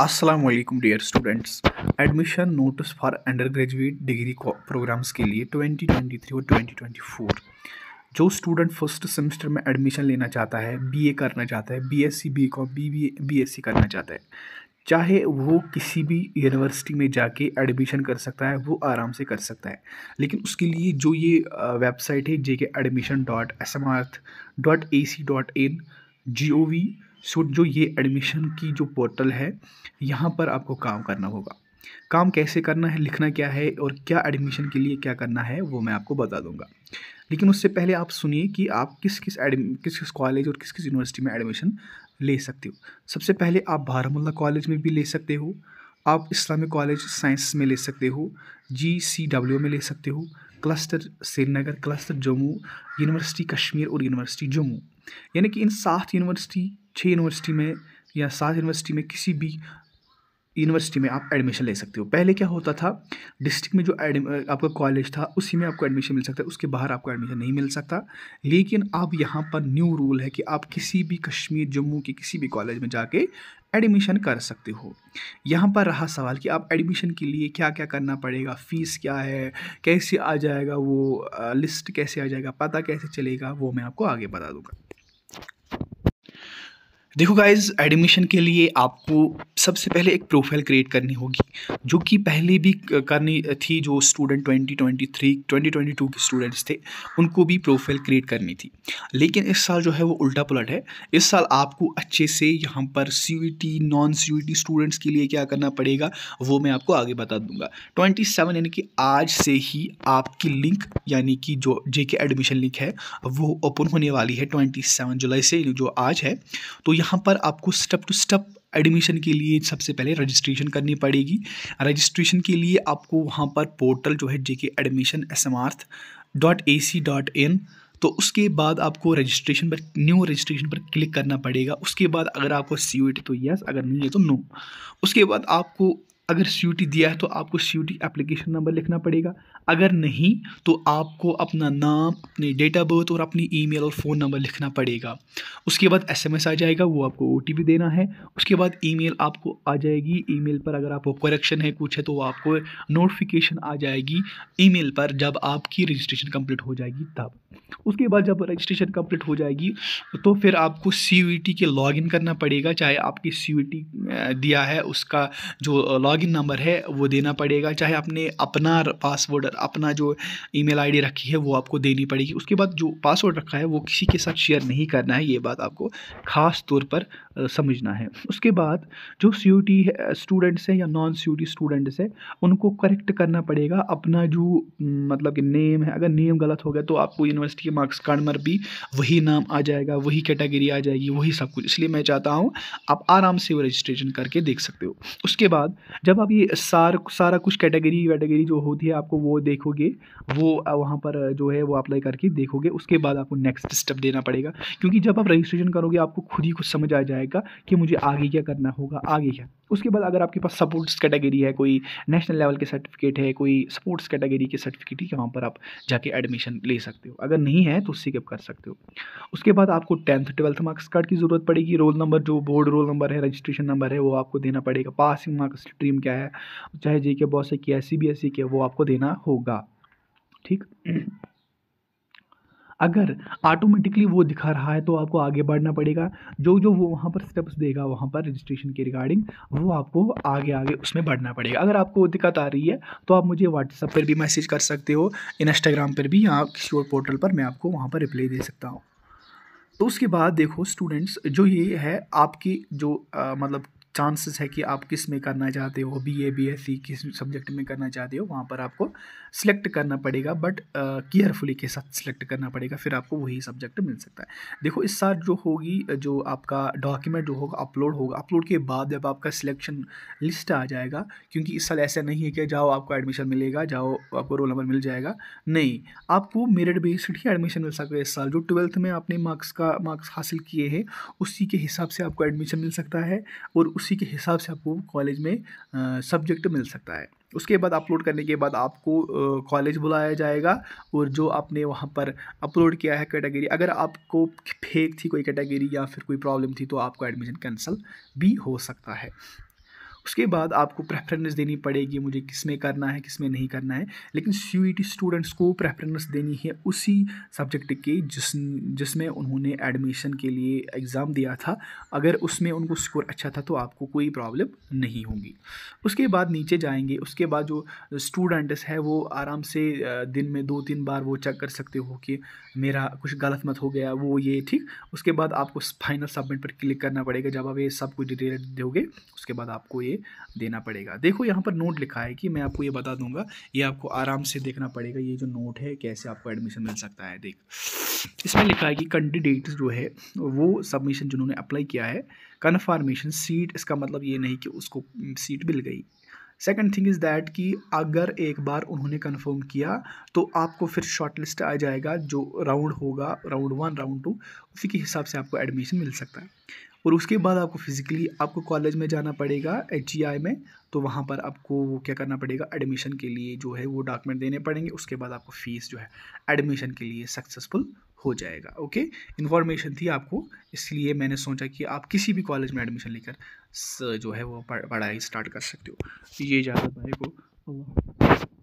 Aslam dear students admission notice for undergraduate degree programs के लिए 2023 और 2024 जो स्टूडेंट फर्स्ट सेमेस्टर में एडमिशन लेना चाहता है बीए करना चाहता है बीएससी बीकॉम बीबीए बीएससी करना चाहता है चाहे वो किसी भी यूनिवर्सिटी में जाके एडमिशन कर सकता है वो आराम से कर सकता है लेकिन उसके लिए जो ये वेबसाइट है J K admission dot S M आर्थ dot A C dot in G O V so जो ये एडमिशन की जो पोर्टल है यहाँ पर आपको काम करना होगा काम कैसे करना है लिखना क्या है और क्या एडमिशन के लिए क्या करना है वो मैं आपको बता दूंगा लेकिन उससे पहले आप सुनिए कि आप किस किस एडम किस किस कॉलेज और किस किस यूनिवर्सिटी में एडमिशन ले सकते हो सबसे पहले आप बारामुल्ला कॉलेज में भी ले सकते हो आप इस्लामिक कॉलेज साइंस में ले सकते हो जी सी डब्ल्यू में ले सकते हो cluster Srinagar cluster Jammu university Kashmir और यूनिवर्सिटी जम्मू यानी कि इन सात यूनिवर्सिटी छः यूनिवर्सिटी में या सात यूनिवर्सिटी में किसी भी यूनिवर्सिटी में आप एडमिशन ले सकते हो पहले क्या होता था डिस्ट्रिक्ट में जो आपका कॉलेज था उसी में आपको एडमिशन मिल सकता है उसके बाहर आपको एडमिशन नहीं मिल सकता लेकिन अब यहाँ पर न्यू रूल है कि आप किसी भी कश्मीर जम्मू के किसी भी कॉलेज में जाके एडमिशन कर सकते हो यहाँ पर रहा सवाल कि आप एडमिशन के लिए क्या क्या करना पड़ेगा फ़ीस क्या है कैसे आ जाएगा वो लिस्ट कैसे आ जाएगा पता कैसे चलेगा वो मैं आपको आगे बता दूँगा देखो गाइज एडमिशन के लिए आपको सबसे पहले एक प्रोफाइल क्रिएट करनी होगी जो कि पहले भी करनी थी जो स्टूडेंट 2023 2022 के स्टूडेंट्स थे उनको भी प्रोफाइल क्रिएट करनी थी लेकिन इस साल जो है वो उल्टा पुलट है इस साल आपको अच्छे से यहाँ पर सी नॉन सी स्टूडेंट्स के लिए क्या करना पड़ेगा वो मैं आपको आगे बता दूंगा सेवन यानी कि आज से ही आपकी लिंक यानी कि जो जे एडमिशन लिंक है वो ओपन होने वाली है सेवन जुलाई से जो आज है तो यहाँ पर आपको स्टेप टू स्टेप एडमिशन के लिए सबसे पहले रजिस्ट्रेशन करनी पड़ेगी रजिस्ट्रेशन के लिए आपको वहाँ पर पोर्टल जो है J K admission S M आर्थ dot A C dot in तो उसके बाद आपको रजिस्ट्रेशन पर न्यू रजिस्ट्रेशन पर क्लिक करना पड़ेगा उसके बाद अगर आपको सी यू तो यस अगर नहीं है तो नो उसके बाद आपको अगर सी दिया है तो आपको सी एप्लीकेशन नंबर लिखना पड़ेगा अगर नहीं तो आपको अपना नाम अपने डेट ऑफ बर्थ और अपनी ईमेल और फ़ोन नंबर लिखना पड़ेगा उसके बाद एसएमएस आ जाएगा वो आपको ओ देना है उसके बाद ईमेल आपको आ जाएगी ईमेल पर अगर आपको करेक्शन है कुछ है तो आपको नोटिफिकेशन आ जाएगी ई पर जब आपकी रजिस्ट्रेशन कम्प्लीट हो जाएगी तब उसके बाद जब रजिस्ट्रेशन कम्प्लीट हो जाएगी तो फिर आपको सी के लॉग करना पड़ेगा चाहे आपकी सी दिया है उसका जो लॉग लॉगिन नंबर है वो देना पड़ेगा चाहे आपने अपना पासवर्ड अपना जो ईमेल आईडी रखी है वो आपको देनी पड़ेगी उसके बाद जो पासवर्ड रखा है वो किसी के साथ शेयर नहीं करना है ये बात आपको ख़ास तौर पर समझना है उसके बाद जो सी यू टी स्टूडेंट्स हैं या non C U T students हैं उनको करेक्ट करना पड़ेगा अपना जो मतलब कि नेम है अगर नेम गलत हो गया तो आपको यूनिवर्सिटी के मार्क्स कार्ड मर भी वही नाम आ जाएगा वही कैटेगरी आ जाएगी वही सब कुछ इसलिए मैं चाहता हूँ आप आराम से वो रजिस्ट्रेशन करके देख सकते हो उसके बाद जब आप ये सार सारा कुछ कैटेगरी वैटेगरी जो होती है आपको वो देखोगे वो वहाँ पर जो है वो अप्लाई करके देखोगे उसके बाद आपको नेक्स्ट स्टेप देना पड़ेगा क्योंकि जब आप रजिस्ट्रेशन करोगे आपको खुद ही कुछ समझ आ जाएगा कि मुझे आगे क्या करना होगा आगे क्या उसके बाद अगर आपके पास सपोर्ट्स कैटेगरी है कोई नेशनल लेवल के सर्टिफिकेट है कोई स्पोर्ट्स कैटेगरी के सर्टिफिकेट ही वहाँ पर आप जाके एडमिशन ले सकते हो अगर नहीं है तो उससे कब कर सकते हो उसके बाद आपको टेंथ ट्वेल्थ मार्क्स कार्ड की ज़रूरत पड़ेगी रोल नंबर जो बोर्ड रोल नंबर है रजिस्ट्रेशन नंबर है वो आपको देना पड़ेगा पासिंग मार्क्स स्ट्रीम स्ट्रीम क्या है चाहे जी के बॉस है कि एस सी के वो आपको देना होगा ठीक हम्म। अगर ऑटोमेटिकली वो दिखा रहा है तो आपको आगे बढ़ना पड़ेगा जो जो वो वहाँ पर स्टेप्स देगा वहाँ पर रजिस्ट्रेशन के रिगार्डिंग वो आपको आगे आगे उसमें बढ़ना पड़ेगा अगर आपको वो दिक्कत आ रही है तो आप मुझे व्हाट्सअप पर भी मैसेज कर सकते हो इंस्टाग्राम पर भी या किसी और पोर्टल पर मैं आपको वहाँ पर रिप्लाई दे सकता हूँ तो उसके बाद देखो स्टूडेंट्स जो ये है आपकी जो आ, मतलब चांसेस है कि आप किस में करना चाहते हो B A B S C किस सब्जेक्ट में करना चाहते हो वहाँ पर आपको सिलेक्ट करना पड़ेगा बट केयरफुली के साथ सिलेक्ट करना पड़ेगा फिर आपको वही सब्जेक्ट मिल सकता है देखो इस साल जो होगी जो आपका डॉक्यूमेंट जो होगा अपलोड होगा अपलोड के बाद जब आपका सिलेक्शन लिस्ट आ जाएगा क्योंकि इस साल ऐसा नहीं है कि जाओ आपको एडमिशन मिलेगा जाओ आपको रोल नंबर मिल जाएगा नहीं आपको मेरिट बेस्ड ही एडमिशन मिल सकता है इस साल जो ट्वेल्थ में आपने मार्क्स का मार्क्स हासिल किए हैं उसी के हिसाब से आपको एडमिशन मिल सकता है और उस उसी के हिसाब से आपको कॉलेज में सब्जेक्ट मिल सकता है उसके बाद अपलोड करने के बाद आपको कॉलेज बुलाया जाएगा और जो आपने वहाँ पर अपलोड किया है कैटेगरी अगर आपको फेक थी कोई कैटेगरी या फिर कोई प्रॉब्लम थी तो आपका एडमिशन कैंसिल भी हो सकता है उसके बाद आपको प्रेफरेंस देनी पड़ेगी मुझे किस में करना है किस में नहीं करना है लेकिन सी स्टूडेंट्स e को प्रेफरेंस देनी है उसी सब्जेक्ट के जिस जिसमें उन्होंने एडमिशन के लिए एग्ज़ाम दिया था अगर उसमें उनको स्कोर अच्छा था तो आपको कोई प्रॉब्लम नहीं होगी उसके बाद नीचे जाएंगे उसके बाद जो स्टूडेंट्स है वो आराम से दिन में दो तीन बार वो चेक कर सकते हो कि मेरा कुछ गलत मत हो गया वो ये ठीक उसके बाद आपको फाइनल सबमिट पर क्लिक करना पड़ेगा जब आप ये सब कुछ डिटेल दोगे उसके बाद आपको ये देना पड़ेगा देखो यहाँ पर नोट लिखा है कि मैं आपको ये बता दूंगा ये आपको आराम से देखना पड़ेगा ये जो नोट है कैसे आपको एडमिशन मिल सकता है देख इसमें लिखा है कि कैंडिडेट जो है वो सबमिशन जिन्होंने अप्लाई किया है कन्फर्मेशन सीट इसका मतलब ये नहीं कि उसको सीट mm, मिल गई सेकंड थिंग इज़ दैट कि अगर एक बार उन्होंने कंफर्म किया तो आपको फिर शॉर्ट लिस्ट आ जाएगा जो राउंड होगा राउंड वन राउंड टू उसी के हिसाब से आपको एडमिशन मिल सकता है और उसके बाद आपको फिज़िकली आपको कॉलेज में जाना पड़ेगा एच में तो वहाँ पर आपको वो क्या करना पड़ेगा एडमिशन के लिए जो है वो डॉक्यूमेंट देने पड़ेंगे उसके बाद आपको फ़ीस जो है एडमिशन के लिए सक्सेसफुल हो जाएगा ओके इन्फॉर्मेशन थी आपको इसलिए मैंने सोचा कि आप किसी भी कॉलेज में एडमिशन लेकर जो है वो पढ़ाई स्टार्ट कर सकते हो ये इजाजत भाई को